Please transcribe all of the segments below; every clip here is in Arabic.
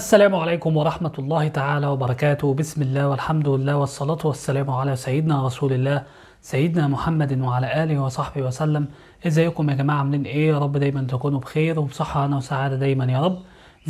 السلام عليكم ورحمة الله تعالى وبركاته بسم الله والحمد لله والصلاة والسلام على سيدنا رسول الله سيدنا محمد وعلى آله وصحبه وسلم ازيكم يا جماعة عاملين ايه يا رب دايما تكونوا بخير وبصحة أنا وسعادة دايما يا رب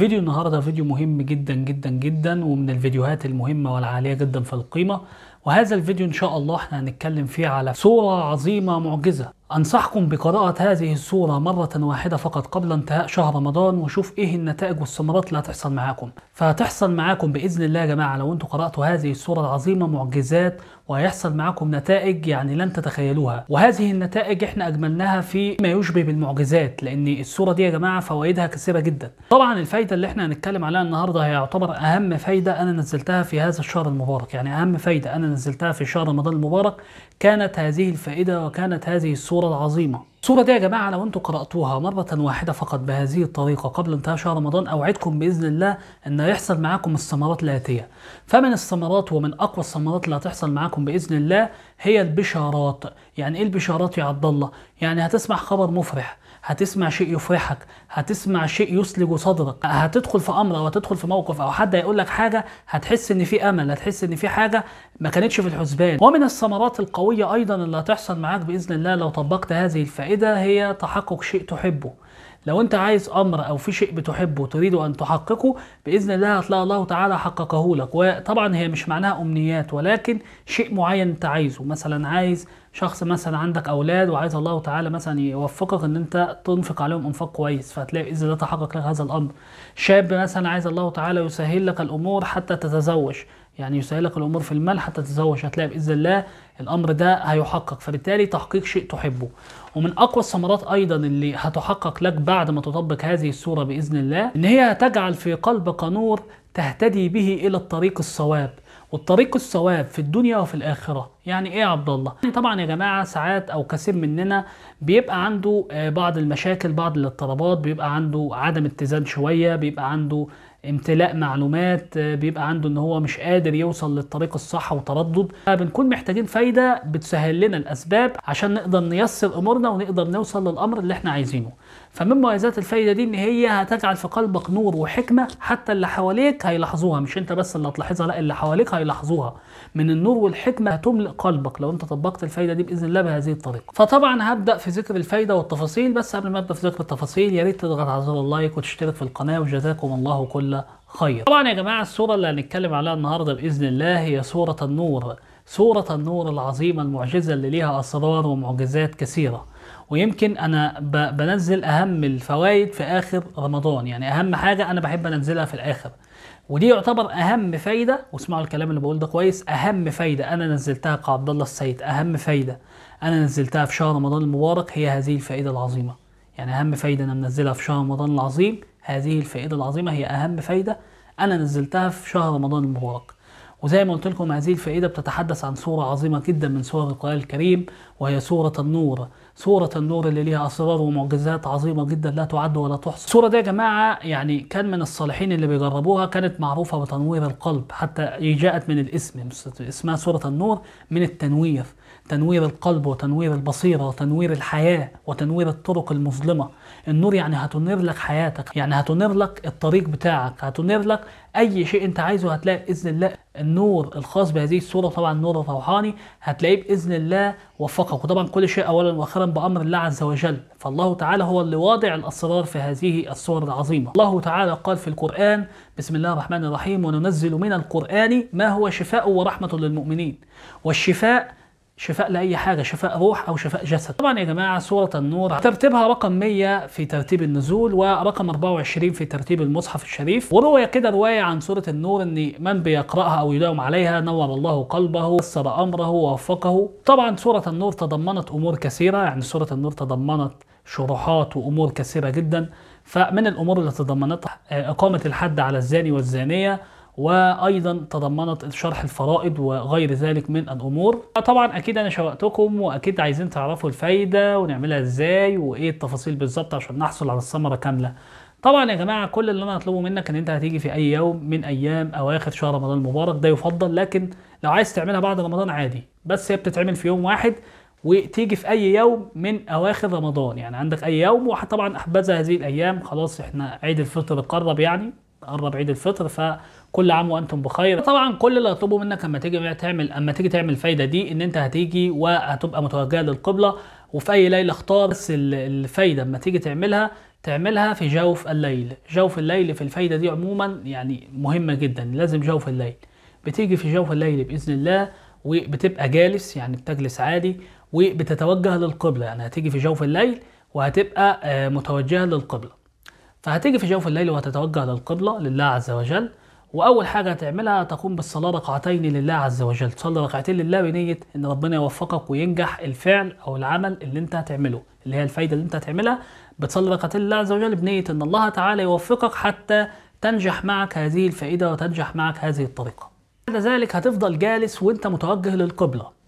فيديو النهاردة فيديو مهم جدا جدا جدا ومن الفيديوهات المهمة والعالية جدا في القيمة وهذا الفيديو ان شاء الله احنا هنتكلم فيه على صورة عظيمة معجزة أنصحكم بقراءة هذه السورة مرة واحدة فقط قبل انتهاء شهر رمضان وشوف إيه النتائج والثمرات اللي هتحصل معاكم فهتحصل معاكم بإذن الله يا جماعة لو انتم قرأتوا هذه السورة العظيمة معجزات وهيحصل معاكم نتائج يعني لن تتخيلوها وهذه النتائج احنا أجملناها في ما يشبه بالمعجزات لأن السورة دي يا جماعة فوائدها كثيرة جدا طبعا الفايدة اللي احنا هنتكلم عليها النهاردة هيعتبر أهم فايدة أنا نزلتها في هذا الشهر المبارك يعني أهم فايدة أنا نزلتها في شهر رمضان المبارك كانت هذه الفائدة وكانت هذه الصورة العظيمة الصورة دي يا جماعة لو انتم قرأتوها مرة واحدة فقط بهذه الطريقة قبل انتهاء شهر رمضان أوعدكم بإذن الله أن يحصل معاكم الثمرات الآتية فمن الثمرات ومن أقوى الثمرات اللي هتحصل معاكم بإذن الله هي البشارات يعني إيه البشارات يا عبد الله؟ يعني هتسمع خبر مفرح هتسمع شيء يفرحك هتسمع شيء يسلج صدرك هتدخل في امر او هتدخل في موقف او حد هيقول لك حاجه هتحس ان في امل هتحس ان في حاجه ما كانتش في الحسبان ومن الثمرات القويه ايضا اللي هتحصل معاك باذن الله لو طبقت هذه الفائده هي تحقق شيء تحبه لو انت عايز امر او في شيء بتحبه تريد ان تحققه باذن الله هتلاقي الله تعالى حققه لك وطبعا هي مش معناها امنيات ولكن شيء معين انت عايزه مثلا عايز شخص مثلا عندك اولاد وعايز الله تعالى مثلا يوفقك ان انت تنفق عليهم انفاق كويس فهتلاقي باذن الله تحقق لك هذا الامر شاب مثلا عايز الله تعالى يسهل لك الامور حتى تتزوج يعني يسهلك الامور في المال حتى تتزوج هتلاقي باذن الله الامر ده هيحقق فبالتالي تحقيق شيء تحبه ومن اقوى الثمرات ايضا اللي هتحقق لك بعد ما تطبق هذه السوره باذن الله ان هي هتجعل في قلبك نور تهتدي به الى الطريق الصواب والطريق الصواب في الدنيا وفي الاخره يعني ايه يا عبد الله يعني طبعا يا جماعه ساعات او كثير مننا بيبقى عنده آه، بعض المشاكل بعض الاضطرابات بيبقى عنده عدم اتزان شويه بيبقى عنده امتلاء معلومات آه، بيبقى عنده ان هو مش قادر يوصل للطريق الصح وتردد فبنكون محتاجين فايده بتسهل لنا الاسباب عشان نقدر نيسر امورنا ونقدر نوصل للامر اللي احنا عايزينه فمن مميزات الفايده دي ان هي هتجعل في قلبك نور وحكمه حتى اللي حواليك هيلاحظوها مش انت بس اللي هتلاحظها لا اللي حواليك هيلاحظوها من النور والحكمه هتملئ قلبك لو انت طبقت الفايده دي باذن الله بهذه الطريقه فطبعا هبدا في ذكر الفايده والتفاصيل بس قبل ما ابدا في ذكر التفاصيل يا ريت تضغط على زر اللايك وتشترك في القناه وجزاكم الله كل خير طبعا يا جماعه الصوره اللي هنتكلم عليها النهارده باذن الله هي صوره النور صوره النور العظيمه المعجزه اللي ليها اسرار ومعجزات كثيره ويمكن انا بنزل اهم الفوائد في اخر رمضان يعني اهم حاجه انا بحب انزلها في الاخر ودي يعتبر اهم فايده واسمعوا الكلام اللي بقول ده كويس اهم فايده انا نزلتها كعبد الله السيد اهم فايده انا نزلتها في شهر رمضان المبارك هي هذه الفائده العظيمه يعني اهم فايده انا منزلها في شهر رمضان العظيم هذه الفائده العظيمه هي اهم فايده انا نزلتها في شهر رمضان المبارك وزي ما قلت لكم هذه الفائدة بتتحدث عن سوره عظيمة جدا من سور القرآن الكريم وهي سورة النور سورة النور اللي ليها أسرار ومعجزات عظيمة جدا لا تعد ولا تحصى السورة دي يا جماعة يعني كان من الصالحين اللي بيجربوها كانت معروفة بتنوير القلب حتى جاءت من الاسم اسمها سورة النور من التنوير تنوير القلب وتنوير البصيرة وتنوير الحياة وتنوير الطرق المظلمة النور يعني هتنير لك حياتك يعني هتنير لك الطريق بتاعك هتنير لك أي شيء أنت عايزه هتلاقي بإذن الله النور الخاص بهذه الصورة طبعا النور الروحاني هتلاقيه بإذن الله وفقك وطبعا كل شيء أولا وأخيرا بأمر الله عز وجل فالله تعالى هو اللي واضع الأسرار في هذه الصور العظيمة الله تعالى قال في القرآن بسم الله الرحمن الرحيم وننزل من القرآن ما هو شفاء ورحمة للمؤمنين والشفاء شفاء لاي حاجه شفاء روح او شفاء جسد طبعا يا جماعه سوره النور ترتيبها رقم 100 في ترتيب النزول ورقم 24 في ترتيب المصحف الشريف وروي كده روايه عن سوره النور ان من بيقراها او يداوم عليها نور الله قلبه ويسر امره ووفقه طبعا سوره النور تضمنت امور كثيره يعني سوره النور تضمنت شروحات وامور كثيره جدا فمن الامور اللي تضمنتها آه، اقامه الحد على الزاني والزانيه وايضا تضمنت شرح الفرائض وغير ذلك من الامور طبعا اكيد انا شوقتكم واكيد عايزين تعرفوا الفايده ونعملها ازاي وايه التفاصيل بالظبط عشان نحصل على الثمره كامله طبعا يا جماعه كل اللي انا هطلبه منك ان انت هتيجي في اي يوم من ايام اواخر شهر رمضان المبارك ده يفضل لكن لو عايز تعملها بعد رمضان عادي بس هي بتتعمل في يوم واحد وتيجي في اي يوم من اواخر رمضان يعني عندك اي يوم وطبعا احبذ هذه الايام خلاص احنا عيد الفطر قرب يعني قرب عيد الفطر ف كل عام وانتم بخير طبعا كل اللي هطلبه منك اما تيجي تعمل اما تيجي تعمل الفايده دي ان انت هتيجي وهتبقى متوجهه للقبله وفي اي ليله اختار بس الفايده اما تيجي تعملها تعملها في جوف الليل جوف الليل في الفايده دي عموما يعني مهمه جدا لازم جوف الليل بتيجي في جوف الليل باذن الله وبتبقى جالس يعني بتجلس عادي وبتتوجه للقبله يعني هتيجي في جوف الليل وهتبقى آه، متوجهه للقبله فهتيجي في جوف الليل وهتتوجه للقبله لله عز وجل واول حاجه هتعملها تقوم بالصلاه ركعتين لله عز وجل تصلي ركعتين لله بنيه ان ربنا يوفقك وينجح الفعل او العمل اللي انت هتعمله اللي هي الفايده اللي انت هتعملها بتصلي ركعتين لله عز وجل بنيه ان الله تعالى يوفقك حتى تنجح معك هذه الفائده وتنجح معك هذه الطريقه بعد ذلك هتفضل جالس وانت متوجه للقبله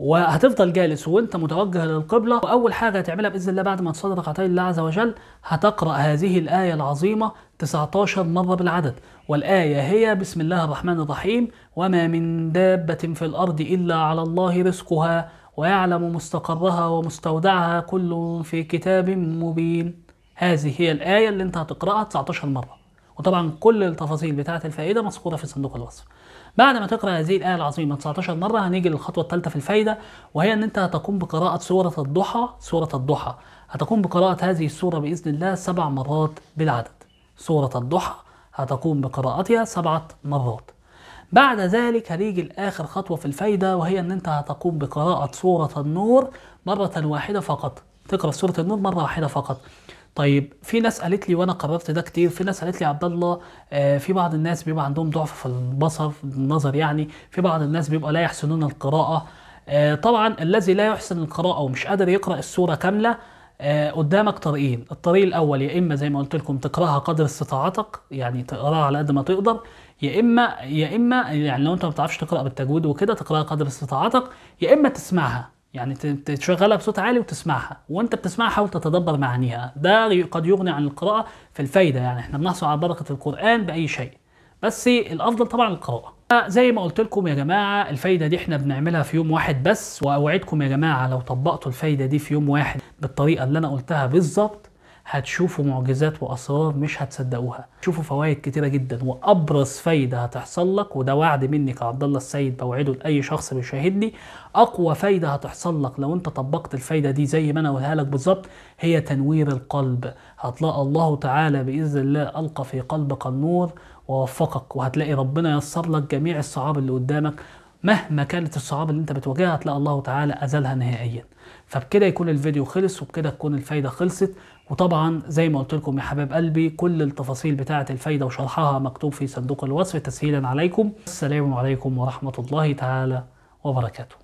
وهتفضل جالس وانت متوجه للقبله واول حاجه هتعملها باذن الله بعد ما تصلي ركعتين لله عز وجل هتقرا هذه الايه العظيمه 19 مره بالعدد والآية هي بسم الله الرحمن الرحيم وما من دابة في الأرض إلا على الله رزقها ويعلم مستقرها ومستودعها كل في كتاب مبين هذه هي الآية اللي انت هتقرأها 19 مرة وطبعا كل التفاصيل بتاعة الفائدة مذكورة في صندوق الوصف بعد ما تقرأ هذه الآية العظيمة 19 مرة هنيجي للخطوة الثالثة في الفايدة وهي أن أنت هتقوم بقراءة سورة الضحى سورة الضحى هتقوم بقراءة هذه السورة بإذن الله سبع مرات بالعدد سورة الضحى هتقوم بقراءتها سبعة مرات بعد ذلك هنيجي لآخر خطوة في الفايدة وهي إن أنت هتقوم بقراءة سورة النور مرة واحدة فقط تقرأ سورة النور مرة واحدة فقط طيب في ناس قالت لي وانا قررت ده كتير في ناس قالت لي عبد الله آه في بعض الناس بيبقى عندهم ضعف في البصر النظر يعني في بعض الناس بيبقى لا يحسنون القراءه آه طبعا الذي لا يحسن القراءه ومش قادر يقرا السوره كامله آه، قدامك طريقين الطريق الاول يا اما زي ما قلت لكم تقراها قدر استطاعتك يعني تقراها على قد ما تقدر يا اما يا اما يعني لو انت ما بتعرفش تقرا بالتجويد وكده تقراها قدر استطاعتك يا اما تسمعها يعني تشغلها بصوت عالي وتسمعها وانت بتسمعها حاول تتدبر معانيها ده قد يغني عن القراءه في الفايده يعني احنا بنحصل على بركه القران باي شيء بس الافضل طبعا القراءه زي ما قلت لكم يا جماعه الفايده دي احنا بنعملها في يوم واحد بس واوعدكم يا جماعه لو طبقتوا الفايده دي في يوم واحد بالطريقه اللي انا قلتها بالظبط هتشوفوا معجزات واسرار مش هتصدقوها شوفوا فوائد كتيره جدا وابرز فايده هتحصل لك وده وعد مني كعبد الله السيد بوعده لاي شخص بيشاهدني اقوى فايده هتحصل لك لو انت طبقت الفايده دي زي ما انا قولها لك بالظبط هي تنوير القلب هتلاقي الله تعالى باذن الله القى في قلبك النور ووفقك وهتلاقي ربنا يسر لك جميع الصعاب اللي قدامك مهما كانت الصعاب اللي انت بتواجهها هتلاقي الله تعالى أزالها نهائيا فبكده يكون الفيديو خلص وبكده تكون الفايدة خلصت وطبعا زي ما قلت لكم يا حباب قلبي كل التفاصيل بتاعة الفايدة وشرحها مكتوب في صندوق الوصف تسهيلا عليكم السلام عليكم ورحمة الله تعالى وبركاته